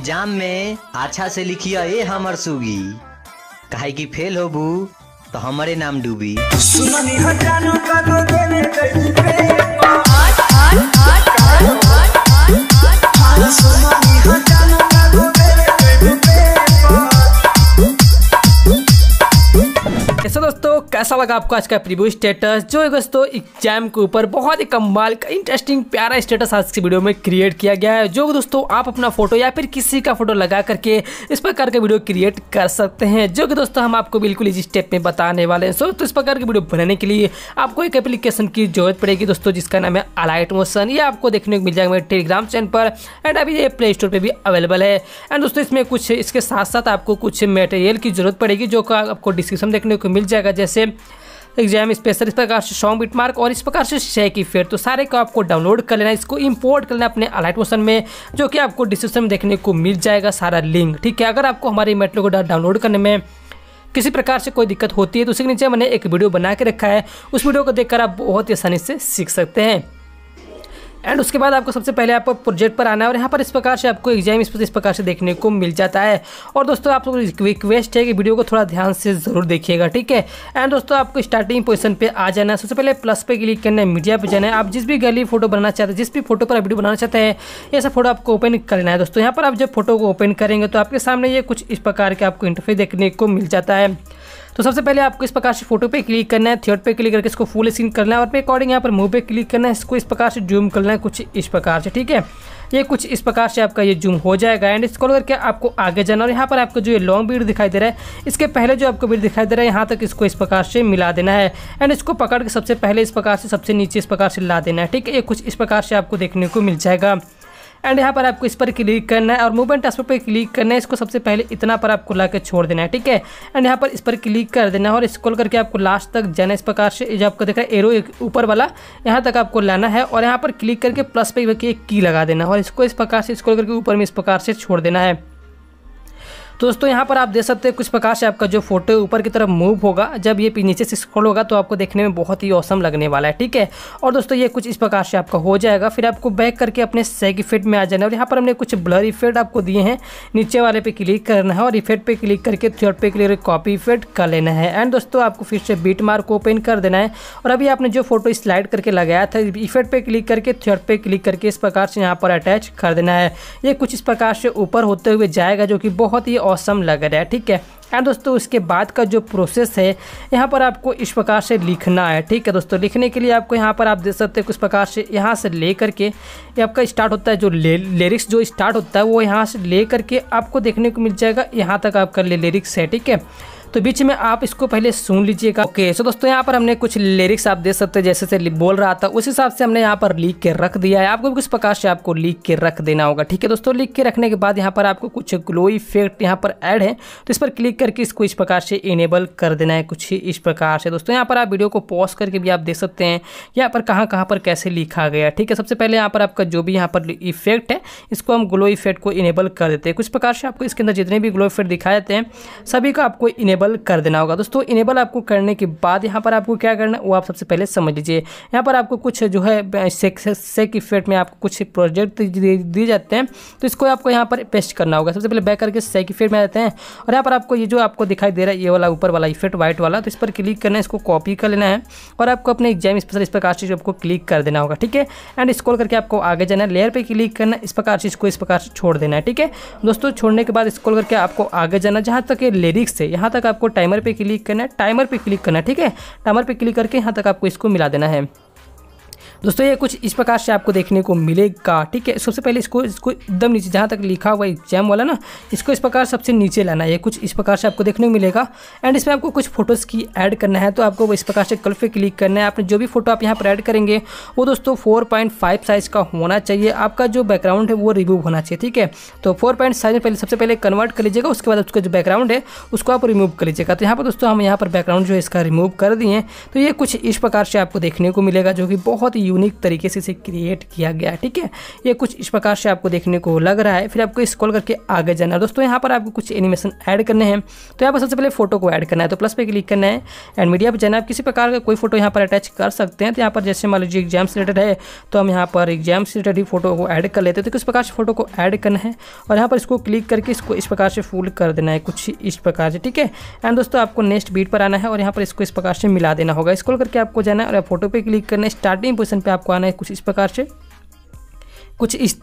exam में अच्छा से लिखिया ए हमर सुगी कहे की फेल होबू तो हमारे नाम डूबी कैसा लगा आपको आज का प्रीव्यू स्टेटस जो दोस्तों एग्जाम के ऊपर बहुत ही कमाल का इंटरेस्टिंग प्यारा स्टेटस आज की वीडियो में क्रिएट किया गया है जो दोस्तों आप अपना फोटो या फिर किसी का फोटो लगा करके इस प्रकार का वीडियो क्रिएट कर सकते हैं जो कि दोस्तों हम आपको बिल्कुल इसी स्टेप में बताने वाले हैं सो तो इस प्रकार की वीडियो बनाने के लिए आपको एक एप्लीकेशन की जरूरत पड़ेगी दोस्तों जिसका नाम है अलाइट मोशन ये आपको देखने को मिल जाएगा मेरे टेलीग्राम चैनल पर एंड अभी ये प्ले स्टोर पर भी अवेलेबल है एंड दोस्तों इसमें कुछ इसके साथ साथ आपको कुछ मटेरियल की जरूरत पड़ेगी जो आपको डिस्क्रिप्शन देखने को मिल जाएगा जैसे एग्जाम स्पेशल इस प्रकार से सॉन्ग बिट मार्क और इस प्रकार से शे की फेयर तो सारे को आपको डाउनलोड कर लेना इसको इंपोर्ट कर लेना अपने अलाइट मोशन में जो कि आपको डिस्क्रिप्शन में देखने को मिल जाएगा सारा लिंक ठीक है अगर आपको हमारे मेट्रो को डाउनलोड करने में किसी प्रकार से कोई दिक्कत होती है तो उसके नीचे मैंने एक वीडियो बना के रखा है उस वीडियो को देखकर आप बहुत ही आसानी से सीख सकते हैं एंड उसके बाद आपको सबसे पहले आपको प्रोजेक्ट पर आना है और यहाँ पर इस प्रकार से आपको एग्जाम इस, इस प्रकार से देखने को मिल जाता है और दोस्तों आपको रिक्वेस्ट है कि वीडियो को थोड़ा ध्यान से ज़रूर देखिएगा ठीक है एंड दोस्तों आपको स्टार्टिंग पोजिशन पर आ जाना है सबसे पहले प्लस पर क्लिक करना है मीडिया पर जाना है आप जिस भी गली फोटो बनाना चाहते हैं जिस भी फोटो पर आप वीडियो बनाना चाहते हैं ये सब फोटो आपको ओपन करना है दोस्तों यहाँ पर आप जब फोटो को ओपन करेंगे तो आपके सामने ये कुछ इस प्रकार के आपको इंटरफेस देखने को मिल जाता है तो सबसे पहले आपको इस प्रकार से फोटो पे क्लिक करना है थर्ड पे क्लिक करके इसको फुल स्क्रीन करना है और अपने अकॉर्डिंग यहाँ पर मूव पे क्लिक करना है इसको इस प्रकार से जूम करना है कुछ इस प्रकार से ठीक है ये कुछ इस प्रकार से आपका ये जूम हो जाएगा एंड स्क्रॉल करके आपको आगे जाना और यहाँ पर आपको जो ये लॉन्ग बीड दिखाई दे रहा है इसके पहले जो आपको बीड दिखाई दे रहा है यहाँ तक इसको इस प्रकार से मिला देना है एंड इसको पकड़ के सबसे पहले इस प्रकार से सबसे नीचे इस प्रकार से ला देना है ठीक है ये कुछ इस प्रकार से आपको देखने को मिल जाएगा एंड यहाँ पर आपको इस पर क्लिक करना है और मूवमेंट ट्रांसफर पर क्लिक करना है इसको सबसे पहले इतना पर आपको ला छोड़ देना है ठीक है एंड यहाँ पर इस पर क्लिक कर देना है और स्क्रॉल करके आपको लास्ट तक जाना इस प्रकार से जो आपको देखा एरो ऊपर वाला यहाँ तक आपको लाना है और यहाँ पर क्लिक करके प्लस पे एक की लगा देना है और इसको इस प्रकार से स्क्रॉल करके ऊपर में इस प्रकार से छोड़ देना है दोस्तों यहाँ पर आप देख सकते हैं कुछ प्रकार से आपका जो फोटो ऊपर की तरफ मूव होगा जब ये नीचे से स्क्रॉल होगा तो आपको देखने में बहुत ही औसम लगने वाला है ठीक है और दोस्तों ये कुछ इस प्रकार से आपका हो जाएगा फिर आपको बैक करके अपने सेग इफेक्ट में आ जाना है और यहाँ पर हमने कुछ ब्लर इफेक्ट आपको दिए हैं नीचे वाले पे क्लिक करना है और इफेक्ट पर क्लिक करके थर्ड पे क्लिक कॉपी इफेक्ट कर लेना है एंड दोस्तों आपको फिर से बीट मार्क ओपन कर देना है और अभी आपने जो फोटो स्लाइड करके लगाया था इफेक्ट पर क्लिक करके थर्ड पे क्लिक करके इस प्रकार से यहाँ पर अटैच कर देना है ये कुछ इस प्रकार से ऊपर होते हुए जाएगा जो कि बहुत ही औसम लग रहा है ठीक है एंड हाँ दोस्तों उसके बाद का जो प्रोसेस है यहाँ पर आपको इस प्रकार से लिखना है ठीक है दोस्तों लिखने के लिए आपको यहाँ पर आप देख सकते हैं कुछ प्रकार से यहाँ से ले करके ये आपका स्टार्ट होता है जो ले लिरिक्स जो स्टार्ट होता है वो यहाँ से ले करके आपको देखने को मिल जाएगा यहाँ तक आपका लिरिक्स है ठीक है तो बीच में आप इसको पहले सुन लीजिएगा ओके सो दोस्तों यहाँ पर हमने कुछ लिरिक्स आप देख सकते हैं जैसे से बोल रहा था उस हिसाब से हमने यहाँ पर लिख के रख दिया है आपको भी कुछ प्रकार से आपको लिख के रख देना होगा ठीक है दोस्तों लिख के रखने के बाद यहाँ पर आपको कुछ ग्लो इफेक्ट यहाँ पर ऐड है तो इस पर क्लिक करके इसको इस प्रकार से इनेबल कर देना है कुछ इस प्रकार से दोस्तों यहाँ पर आप वीडियो को पॉज करके भी आप देख सकते हैं यहाँ पर कहाँ कहाँ पर कैसे लिखा गया ठीक है सबसे पहले यहाँ पर आपका जो भी यहाँ पर इफेक्ट है इसको हम ग्लो इफेक्ट को इनेबल कर देते हैं कुछ प्रकार से आपको इसके अंदर जितने भी ग्लो इफेक्ट दिखाए जाते हैं सभी को आपको इनेबल इनेबल कर देना होगा दोस्तों इनेबल आपको करने के बाद यहाँ पर आपको क्या करना है वो आप सबसे पहले समझ लीजिए यहाँ पर आपको कुछ जो है सेक इफेक्ट में आपको कुछ प्रोजेक्ट दिए जाते हैं तो इसको आपको यहाँ पर पेस्ट करना होगा सबसे पहले बैक करके सेक इफेक्ट में आते हैं और यहाँ पर आपको ये जो आपको दिखाई दे रहा है ये वाला ऊपर वाला इफेक्ट व्हाइट वाला तो इस पर क्लिक करना है इसको कॉपी कर लेना है और आपको अपने एग्जाम स्पेशल इस प्रकार से आपको क्लिक कर देना होगा ठीक है एंड स्कॉल करके आपको आगे जाना है लेयर पर क्लिक करना इस प्रकार से इसको इस प्रकार से छोड़ देना है ठीक है दोस्तों छोड़ने के बाद स्कॉल करके आपको आगे जाना जहाँ तक ये लिरिक्स है यहाँ तक आपको टाइमर पे क्लिक करना है टाइमर पे क्लिक करना है ठीक है टाइमर पे क्लिक करके यहाँ तक आपको इसको मिला देना है दोस्तों ये कुछ इस प्रकार से आपको देखने को मिलेगा ठीक है सबसे पहले इसको इसको एकदम नीचे जहाँ तक लिखा हुआ एग्जाम वाला ना इसको इस प्रकार सबसे नीचे लाना है कुछ इस प्रकार से आपको देखने को मिलेगा एंड इसमें आपको कुछ फोटोज़ की ऐड करना है तो आपको इस प्रकार से कल पे क्लिक करना है आपने जो भी फोटो आप यहाँ पर ऐड करेंगे वो दोस्तों फोर साइज़ का होना चाहिए आपका जो बैकग्राउंड है वो रिमूव होना चाहिए ठीक है तो फोर साइज़ में पहले सबसे पहले कन्वर्ट कर लीजिएगा उसके बाद उसका जो बैकग्राउंड है उसको आप रिमूव कर लीजिएगा तो यहाँ पर दोस्तों हम यहाँ पर बैकग्राउंड जो है इसका रिमूव कर दिए तो ये कुछ इस प्रकार से आपको देखने को मिलेगा जो कि बहुत ही यूनिक तरीके से इसे क्रिएट किया गया है ठीक है ये कुछ इस प्रकार से आपको देखने को लग रहा है फिर आपको स्क्रॉल करके आगे जाना है दोस्तों यहाँ पर आपको कुछ एनिमेशन ऐड करने हैं तो यहाँ पर सबसे पहले फोटो को ऐड करना है तो प्लस पे क्लिक करना है एंड मीडिया पर जाना आप किसी प्रकार का कोई फोटो यहाँ पर अटैच कर सकते हैं तो यहाँ पर जैसे मान लीजिए एग्जाम से रिलेटेड है तो हम यहाँ पर एग्जाम से रिलेटेड ही फोटो को ऐड कर लेते हैं तो किस प्रकार से फोटो को ऐड करना है और यहाँ पर इसको क्लिक करके इसको इस प्रकार से फूल कर देना है कुछ इस प्रकार से ठीक है एंड दोस्तों आपको नेक्स्ट बीट पर आना है और यहाँ पर इसको इस प्रकार से मिला देना होगा स्क्रॉल करके आपको जाना है और फोटो पे क्लिक करना है स्टार्टिंग पोजिशन पे आपको आना है कुछ इस प्रकार से कुछ इस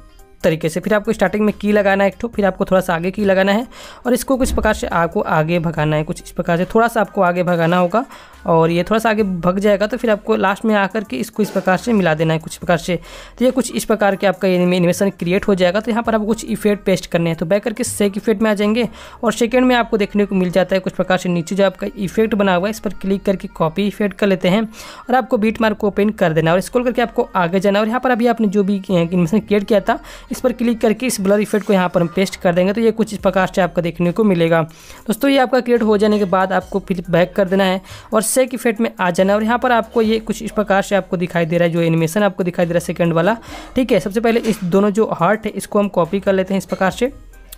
तरीके से फिर आपको स्टार्टिंग में की लगाना है एक ठो फिर आपको थोड़ा सा आगे की लगाना है और इसको कुछ प्रकार से आपको आगे भगाना है कुछ इस प्रकार से थोड़ा सा आपको आगे भगाना होगा और ये थोड़ा सा आगे भग जाएगा तो फिर आपको लास्ट में आकर के इसको इस प्रकार से मिला देना है कुछ प्रकार से तो ये कुछ इस प्रकार के आपका एनिमेशन क्रिएट हो जाएगा तो यहाँ पर आपको कुछ इफेक्ट पेस्ट करने हैं तो बैक करके सेक इफेक्ट में आ जाएंगे और सेकेंड में आपको देखने को मिल जाता है कुछ प्रकार से नीचे जो आपका इफेक्ट बना हुआ है इस पर क्लिक करके कॉपी इफेक्ट कर लेते हैं और आपको बीट मार्क ओपन कर देना और स्कोल करके आपको आगे जाना और यहाँ पर अभी आपने जो भी एनिमेशन क्रिएट किया था इस पर क्लिक करके इस ब्लर इफेक्ट को यहाँ पर हम पेस्ट कर देंगे तो ये कुछ इस प्रकार से आपको देखने को मिलेगा दोस्तों ये आपका क्रिएट हो जाने के बाद आपको फिर बैक कर देना है और सेक इफेक्ट में आ जाना है और यहाँ पर आपको ये कुछ इस प्रकार से आपको दिखाई दे रहा है जो एनिमेशन आपको दिखाई दे रहा है सेकेंड वाला ठीक है सबसे पहले इस दोनों जो हार्ट है इसको हम कॉपी कर लेते हैं इस प्रकार से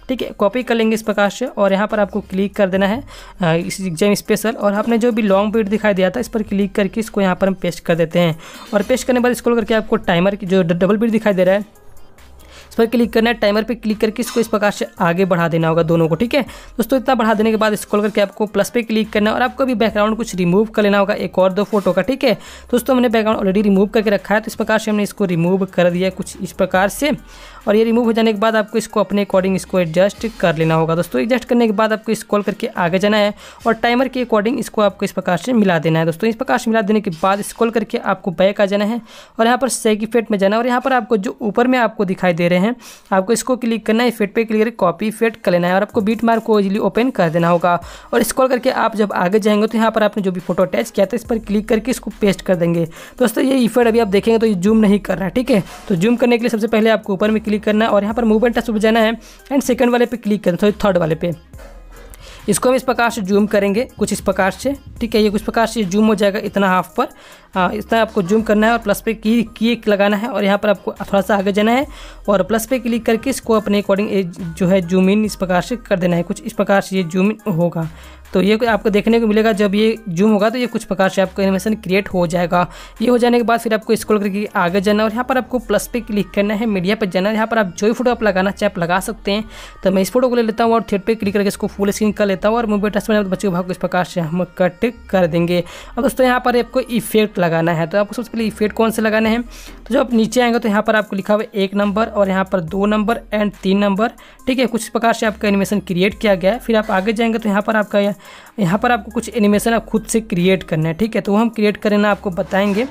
ठीक है कॉपी कर लेंगे इस प्रकार से और यहाँ पर आपको क्लिक कर देना है इस एग्जाम स्पेशल और आपने जो भी लॉन्ग पीरियड दिखाई दिया था इस पर क्लिक करके इसको यहाँ पर हम पेस्ट कर देते हैं और पेस्ट करने के बाद इसको करके आपको टाइमर की जो डबल पीरियड दिखाई दे रहा है पर क्लिक करना है टाइमर पर क्लिक करके इसको इस प्रकार से आगे बढ़ा देना होगा दोनों को ठीक है दोस्तों इतना बढ़ा देने के बाद स्क्रॉल करके आपको प्लस पे क्लिक करना है और आपको अभी बैकग्राउंड कुछ रिमूव कर लेना होगा एक और दो फोटो का ठीक है दोस्तों हमने बैकग्राउंड ऑलरेडी रिमूव करके रखा है तो इस प्रकार से हमने इसको रिमूव कर दिया कुछ इस प्रकार से और ये रिमूव हो जाने के बाद आपको इसको अपने अकॉर्डिंग इसको एडजस्ट कर लेना होगा दोस्तों एडजस्ट करने के बाद आपको स्क्रॉल करके आगे जाना है और टाइमर के अकॉर्डिंग इसको आपको इस प्रकार से मिला देना है दोस्तों इस प्रकार से मिला देने के बाद स्क्रॉल करके आपको बैक आ जाना है और यहाँ पर सेक इफेक्ट में जाना है और यहाँ पर आपको जो ऊपर में आपको दिखाई दे रहे हैं हैं आपको इसको क्लिक करना है फिट पे क्लिक करके कॉपी फिट कर लेना है और आपको बीट मार्क को इजिली ओपन कर देना होगा और स्क्रॉल करके आप जब आगे जाएंगे तो यहाँ पर आपने जो भी फोटो अटैच किया था इस पर क्लिक करके इसको पेस्ट कर देंगे दोस्तों ये इफेट अभी आप देखेंगे तो ये जूम नहीं कर रहा है ठीक है तो जूम करने के लिए सबसे पहले आपको ऊपर में क्लिक करना है और यहाँ पर मूवमेंट टच पर जाना है एंड सेकंड वाले पे क्लिक करना थोड़ी थर्ड वाले पे इसको हम इस प्रकार से जूम करेंगे कुछ इस प्रकार से ठीक है ये कुछ प्रकार से जूम हो जाएगा इतना हाफ पर इतना आपको जूम करना है और प्लस पे की क्लिक लगाना है और यहाँ पर आपको थोड़ा सा आगे जाना है और प्लस पे क्लिक करके इसको अपने अकॉर्डिंग जो है जूम इन इस प्रकार से कर देना है कुछ इस प्रकार से ये जूम इन होगा तो ये आपको देखने को मिलेगा जब ये जूम होगा तो ये कुछ प्रकार से आपको एनिमेशन क्रिएट हो जाएगा ये हो जाने के बाद फिर आपको स्क्रॉल करके आगे जाना और यहाँ पर आपको प्लस पे क्लिक करना है मीडिया पर जाना है यहाँ पर आप जो भी फोटो आप लगाना चाहे आप लगा सकते हैं तो मैं इस फोटो को ले लेता हूँ और थेट पर क्लिक करके इसको फुल स्क्रीन कर लेता हूँ और मोबाइल टच में बच्चों भाग को इस प्रकार से हम कट कर देंगे और दोस्तों यहाँ पर आपको इफेक्ट लगाना है तो आपको सबसे पहले इफेक्ट कौन से लगाना है तो जब आप नीचे आएंगे तो यहाँ पर आपको लिखा हुआ एक नंबर और यहाँ पर दो नंबर एंड तीन नंबर ठीक है कुछ प्रकार से आपका एनिमेशन क्रिएट किया गया फिर आप आगे जाएंगे तो यहाँ पर आपका यहाँ पर आपको कुछ एनिमेशन आप खुद से क्रिएट करना है ठीक है तो वो हम क्रिएट करें ना आपको बताएंगे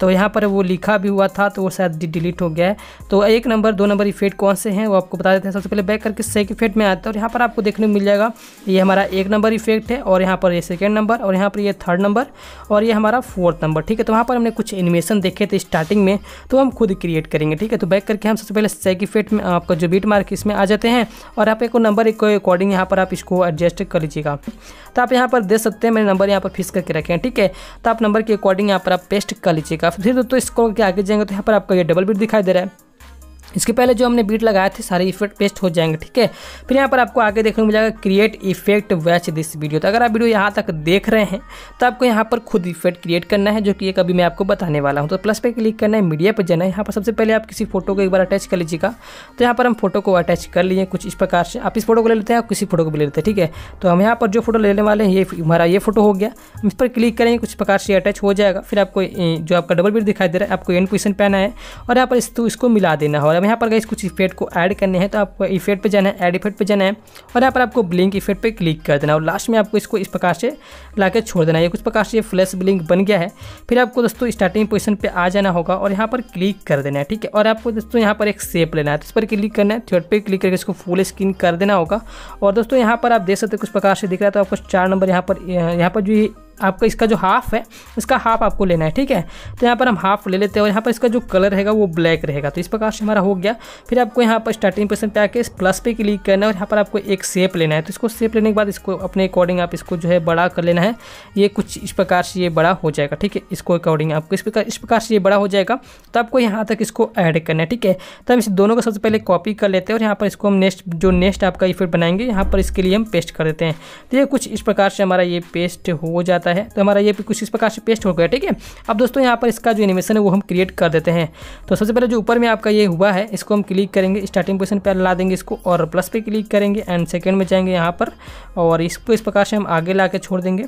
तो यहाँ पर वो लिखा भी हुआ था तो वो शायद डिलीट हो गया है तो एक नंबर दो नंबर इफेक्ट कौन से हैं वो आपको बता देते हैं सबसे पहले बैक करके सेक इफेक्ट में आता है और यहाँ पर आपको देखने को मिल जाएगा ये हमारा एक नंबर इफेक्ट है और यहाँ पर ये सेकेंड नंबर और यहाँ पर ये थर्ड नंबर और ये हमारा फोर्थ नंबर ठीक है तो वहाँ पर हमने कुछ एनिमेशन देखे थे स्टार्टिंग में तो हम खुद क्रिएट करेंगे ठीक है तो बैक करके हम सबसे पहले सेक इफेक्ट में आपका जो बीट मार्क इसमें आ जाते हैं और आप एक नंबर एक अकॉर्डिंग यहाँ पर आप इसको एडजस्ट कर लीजिएगा तो आप यहाँ पर दे सकते हैं मैंने नंबर यहाँ पर फिक्स करके रखे हैं ठीक है तो आप नंबर के अकॉर्डिंग यहाँ पर आप पेस्ट कर लीजिएगा फिर दोस्तों तो इसको के आगे जाएंगे तो यहाँ पर आपको ये डबल बेड दिखाई दे रहा है इसके पहले जो हमने बीट लगाया थे सारे इफेक्ट पेस्ट हो जाएंगे ठीक है फिर यहाँ पर आपको आगे देखने को मिलेगा create effect watch this video तो अगर आप वीडियो यहाँ तक देख रहे हैं तो आपको यहाँ पर खुद इफेक्ट क्रिएट करना है जो कि एक अभी मैं आपको बताने वाला हूँ तो प्लस पे क्लिक करना है मीडिया पर जाना है यहाँ पर सबसे पहले आप किसी फोटो को एक बार अटैच कर लीजिएगा तो यहाँ पर हम फोटो को अटैच कर लिए कुछ इस प्रकार से आप इस फोटो को ले लेते हैं किसी फोटो को भी ले लेते हैं ठीक है तो हम यहाँ पर जो फोटो लेने वाले हैं ये हमारा ये फोटो हो गया हम इस पर क्लिक करेंगे कुछ प्रकार से अटैच हो जाएगा फिर आपको जो आपका डबल बीट दिखाई दे रहा है आपको एंड पोजिशन पहना है और यहाँ पर इसको मिला देना है अब यहाँ पर गई कुछ इफेक्ट को ऐड करने हैं तो आपको इफेक्ट पे जाना है एड इफेक्ट पे जाना है और यहाँ पर आपको ब्लिंक इफेक्ट पे क्लिक कर देना और लास्ट में आपको इसको इस प्रकार से ला छोड़ देना है कुछ प्रकार से फ्लैश ब्लिंक बन गया है फिर आपको दोस्तों स्टार्टिंग पोजिशन पर आ जाना होगा और यहाँ पर क्लिक कर देना है ठीक है और आपको दोस्तों यहाँ पर एक सेप लेना है तो इस पर क्लिक करना है थर्ड पर क्लिक करके इसको फुल स्क्रीन कर देना होगा और दोस्तों यहाँ पर आप देख सकते हो कुछ प्रकार से दिख रहा है तो आपको चार नंबर यहाँ पर यहाँ पर जो आपका इसका जो हाफ है इसका हाफ आपको लेना है ठीक है तो यहाँ पर हम हाफ ले लेते हैं और यहाँ पर इसका जो कलर रहेगा वो ब्लैक रहेगा तो इस प्रकार से हमारा हो गया फिर आपको यहाँ पर स्टार्टिंग परसेंट पे आके प्लस पे क्लिक करना है और यहाँ पर आपको एक सेप लेना है तो इसको सेप लेने के बाद इसको अपने अकॉर्डिंग आप इसको जो है बड़ा कर लेना है ये कुछ इस प्रकार से ये बड़ा हो जाएगा ठीक है इसको अकॉर्डिंग आपको इस प्रकार इस प्रकार से ये बड़ा हो जाएगा तो आपको यहाँ तक इसको ऐड करना है ठीक है तो हम इस दोनों को सबसे पहले कॉपी कर लेते हैं और यहाँ पर इसको हम नेक्स्ट जो नेक्स्ट आपका इफेक्ट बनाएंगे यहाँ पर इसके लिए हम पेस्ट कर देते हैं तो ये कुछ इस प्रकार से हमारा ये पेस्ट हो जाता है जाता है तो हमारा ये कुछ इस प्रकार से पेस्ट हो गया ठीक है अब दोस्तों यहाँ पर इसका जो एनिमेशन है वो हम क्रिएट कर देते हैं तो सबसे पहले जो ऊपर में आपका ये हुआ है इसको हम क्लिक करेंगे स्टार्टिंग पोजिशन पर ला देंगे इसको और प्लस पे क्लिक करेंगे एंड सेकेंड में जाएंगे यहाँ पर और इसको इस प्रकार से हम आगे ला छोड़ देंगे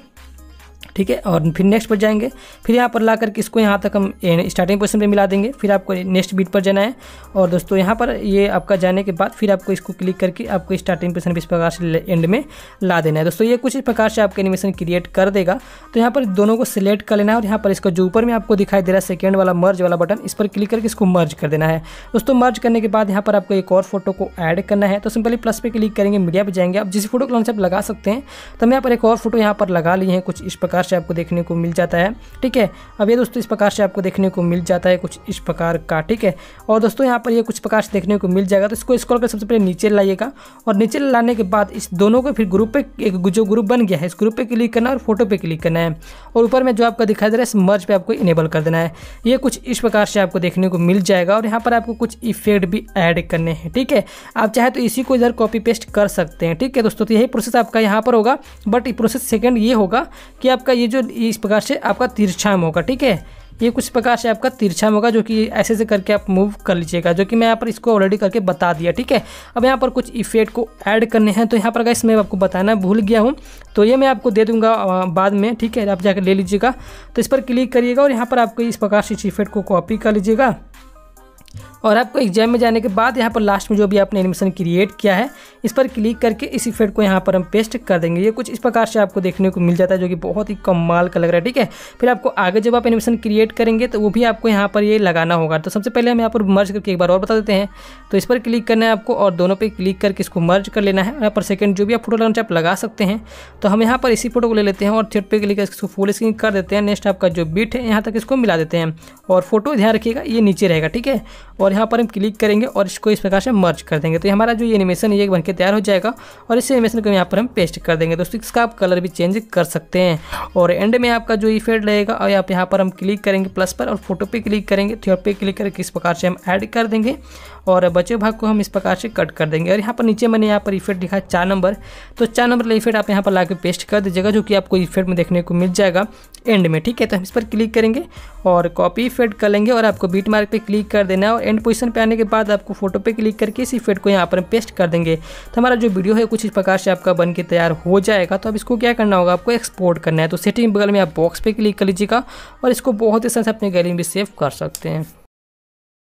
ठीक है और फिर नेक्स्ट पर जाएंगे फिर यहाँ पर ला करके इसको यहाँ तक हम स्टार्टिंग पोजिशन पर मिला देंगे फिर आपको नेक्स्ट बीट पर जाना है और दोस्तों यहाँ पर ये आपका जाने के बाद फिर आपको इसको क्लिक करके आपको स्टार्टिंग पोजिशन इस प्रकार से एंड में ला देना है दोस्तों ये कुछ इस प्रकार से आपके एनिमेशन क्रिएट कर देगा तो यहाँ पर दोनों को सिलेक्ट कर लेना है और यहाँ पर इसका जो ऊपर में आपको दिखाई दे रहा है सेकेंड वाला मर्ज वाला बटन इस पर क्लिक करके इसको मर्ज कर देना है दोस्तों मर्ज करने के बाद यहाँ पर आपको एक और फोटो को ऐड करना है तो सिंपली प्लस पे क्लिक करेंगे मीडिया पर जाएंगे आप जिस फोटो को लॉन्च आप लगा सकते हैं तो हम यहाँ पर एक और फोटो यहाँ पर लगा लिए हैं कुछ इस प्रकार प्रकार से आपको देखने को मिल जाता है ठीक है अब ये दोस्तों इस प्रकार से आपको देखने को मिल जाता है कुछ इस प्रकार का ठीक है और दोस्तों यहाँ पर ये कुछ प्रकार से देखने को मिल जाएगा तो इसको स्क्रॉल कर सबसे पहले नीचे लाइएगा और नीचे लाने के बाद इस दोनों को फिर ग्रुप पे एक जो ग्रुप बन गया है इस ग्रुप पे क्लिक करना है और फोटो पे क्लिक करना है और ऊपर में जो आपका दिखाई दे रहा है इस मर्ज पे आपको इनेबल कर देना है ये कुछ इस प्रकार से आपको देखने को मिल जाएगा और यहाँ पर आपको कुछ इफेक्ट भी ऐड करने हैं ठीक है आप चाहे तो इसी को इधर कॉपी पेस्ट कर सकते हैं ठीक है दोस्तों तो यही प्रोसेस आपका यहाँ पर होगा बट प्रोसेस सेकेंड ये होगा कि आपका आपका ये जो इस प्रकार से आपका तिरछाम होगा ठीक है ये कुछ प्रकार से आपका तिरछाम होगा जो कि ऐसे ऐसे करके आप मूव कर लीजिएगा जो कि मैं यहाँ पर इसको ऑलरेडी करके बता दिया ठीक है अब यहाँ पर कुछ इफेक्ट को ऐड करने हैं तो यहाँ पर गैस मैं आपको बताना भूल गया हूँ तो ये मैं आपको दे दूंगा बाद में ठीक है आप जाकर ले लीजिएगा तो इस पर क्लिक करिएगा और यहाँ पर आपको इस प्रकार से इस इफेक्ट को कॉपी कर लीजिएगा और आपको एग्जाम में जाने के बाद यहाँ पर लास्ट में जो भी आपने एनिमेशन क्रिएट किया है इस पर क्लिक करके इस इफेक्ट को यहाँ पर हम पेस्ट कर देंगे ये कुछ इस प्रकार से आपको देखने को मिल जाता है जो कि बहुत ही कमाल का लग रहा है ठीक है फिर आपको आगे जब आप एनिमेशन क्रिएट करेंगे तो वो भी आपको यहाँ पर ये लगाना होगा तो सबसे पहले हम यहाँ पर मर्ज करके एक बार और बता देते हैं तो इस पर क्लिक करना है आपको और दोनों पर क्लिक करके इसको मर्ज कर लेना है यहाँ पर सेकेंड जो भी आप फोटो लगाना चाहे आप लगा सकते हैं तो हम यहाँ पर इसी फोटो को ले लेते हैं और थर्ड पर क्लिक करके इसको फुल स्क्रीन कर देते हैं नेक्स्ट आपका जो बीट है यहाँ तक इसको मिला देते हैं और फोटो ध्यान रखिएगा ये नीचे रहेगा ठीक है और और यहाँ पर हम क्लिक करेंगे और इसको इस प्रकार से मर्ज कर देंगे तो हमारा जो ये एनिमेशन ये बनकर तैयार हो जाएगा और इस एनिमेशन को यहाँ पर हम पेस्ट कर देंगे दोस्तों इसका आप कलर भी चेंज कर सकते हैं और एंड में आपका जो इफेक्ट रहेगा और आप यहाँ पर हम क्लिक करेंगे प्लस पर और फोटो पर क्लिक करेंगे थ्योर क्लिक करके इस प्रकार से हम ऐड कर देंगे और बचे भाग को हम इस प्रकार से कट कर देंगे और यहाँ पर नीचे मैंने यहाँ पर इफेक्ट लिखा है चार नंबर तो चार नंबर का इफेक्ट आप यहाँ पर ला पेस्ट कर दीजिएगा जो कि आपको इफेक्ट में देखने को मिल जाएगा एंड में ठीक है तो हम इस पर क्लिक करेंगे और कॉपी इफेक्ट कर लेंगे और आपको बीट मार्क पर क्लिक कर देना है और एंड पोजीशन पर आने के बाद आपको फोटो पे क्लिक करके इस इफेक्ट को यहाँ पर पेस्ट कर देंगे तो हमारा जो वीडियो है कुछ इस प्रकार से आपका बन के तैयार हो जाएगा तो अब इसको क्या करना होगा आपको एक्सपोर्ट करना है तो सेटिंग बगल में आप बॉक्स पर क्लिक कर लीजिएगा और इसको बहुत ही सर से अपने गैलरी में सेव कर सकते हैं